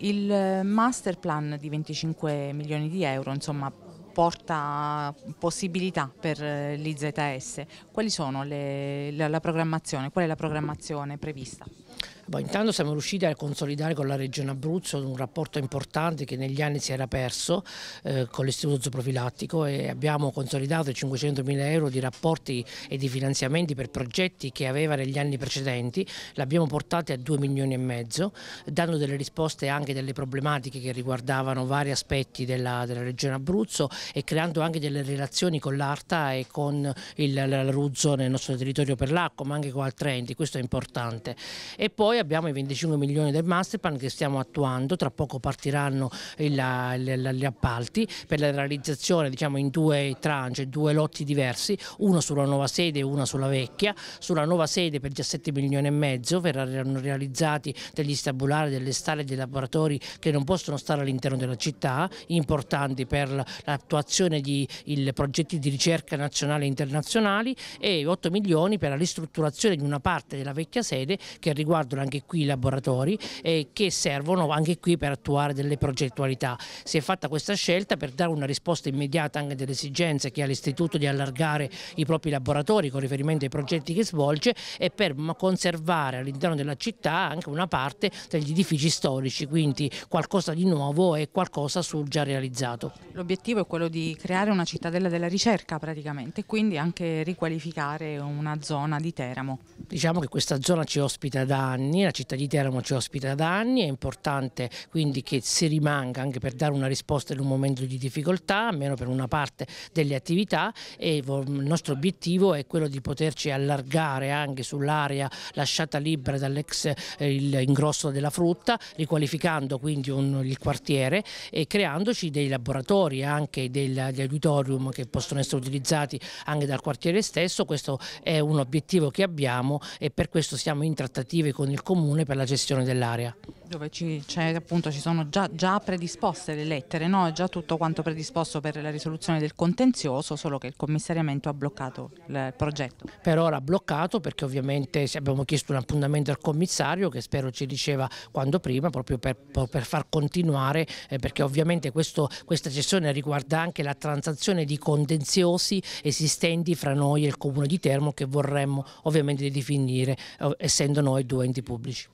Il master plan di 25 milioni di euro insomma, porta possibilità per eh, l'IZS. Quali sono le, la, la programmazione? Qual è la programmazione prevista? Boh, intanto siamo riusciti a consolidare con la Regione Abruzzo un rapporto importante che negli anni si era perso eh, con l'Istituto Zooprofilattico e abbiamo consolidato 500 mila euro di rapporti e di finanziamenti per progetti che aveva negli anni precedenti, l'abbiamo portati a 2 milioni e mezzo, dando delle risposte anche delle problematiche che riguardavano vari aspetti della, della Regione Abruzzo e creando anche delle relazioni con l'Arta e con il, l'Aruzzo nel nostro territorio per l'acqua, ma anche con altri enti, questo è importante. E poi poi abbiamo i 25 milioni del masterplan che stiamo attuando, tra poco partiranno il, il, gli appalti per la realizzazione diciamo, in due tranche, due lotti diversi, uno sulla nuova sede e uno sulla vecchia, sulla nuova sede per 17 milioni e mezzo verranno realizzati degli stabulari, delle stalle, dei laboratori che non possono stare all'interno della città, importanti per l'attuazione di progetti di ricerca nazionale e internazionali e 8 milioni per la ristrutturazione di una parte della vecchia sede che riguarda la anche qui laboratori eh, che servono anche qui per attuare delle progettualità. Si è fatta questa scelta per dare una risposta immediata anche delle esigenze che ha l'Istituto di allargare i propri laboratori con riferimento ai progetti che svolge e per conservare all'interno della città anche una parte degli edifici storici, quindi qualcosa di nuovo e qualcosa sul già realizzato. L'obiettivo è quello di creare una cittadella della ricerca praticamente, quindi anche riqualificare una zona di Teramo. Diciamo che questa zona ci ospita da anni maniera, la città di Teramo ci ospita da anni, è importante quindi che si rimanga anche per dare una risposta in un momento di difficoltà, almeno per una parte delle attività e il nostro obiettivo è quello di poterci allargare anche sull'area lasciata libera dall'ex eh, ingrosso della frutta, riqualificando quindi un, il quartiere e creandoci dei laboratori anche degli auditorium che possono essere utilizzati anche dal quartiere stesso, questo è un obiettivo che abbiamo e per questo siamo in trattative con il comune per la gestione dell'area. Dove ci, appunto, ci sono già, già, predisposte le lettere, no? è già tutto quanto predisposto per la risoluzione del contenzioso, solo che il commissariamento ha bloccato il progetto. Per ora ha bloccato perché ovviamente abbiamo chiesto un appuntamento al commissario che spero ci diceva quando prima, proprio per, per far continuare, eh, perché ovviamente questo, questa cessione riguarda anche la transazione di contenziosi esistenti fra noi e il Comune di Termo che vorremmo ovviamente definire, eh, essendo noi due enti pubblici.